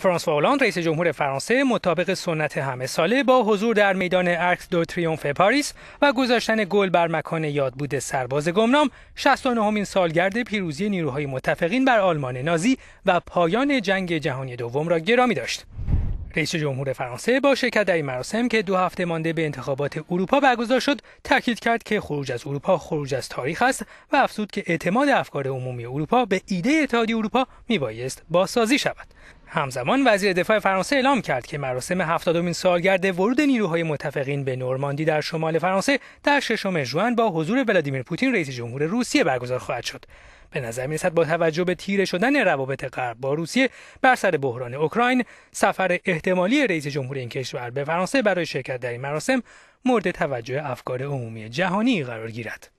فرانسوا اولاند رئیس جمهور فرانسه مطابق سنت همه ساله با حضور در میدان ارکس دو تریومف پاریس و گذاشتن گل بر مکان یاد بوده سرباز گمنام 69 همین سالگرد پیروزی نیروهای متفقین بر آلمان نازی و پایان جنگ جهانی دوم را گرامی داشت. رئیس جمهور فرانسه با شرکت در این مراسم که دو هفته مانده به انتخابات اروپا برگزار شد تاکید کرد که خروج از اروپا خروج از تاریخ است و افزود که اعتماد افکار عمومی اروپا به ایده اتحادیه اروپا میبایست بازسازی شود همزمان وزیر دفاع فرانسه اعلام کرد که مراسم 70 سالگرد ورود نیروهای متفقین به نورماندی در شمال فرانسه در ششم ژوئن با حضور ولادیمیر پوتین رئیس جمهور روسیه برگزار خواهد شد. به نظر می رسد با توجه به تیره شدن روابط غرب با روسیه بر سر بحران اوکراین، سفر احتمالی رئیس جمهور این کشور به فرانسه برای شرکت در این مراسم مورد توجه افکار عمومی جهانی قرار گیرد.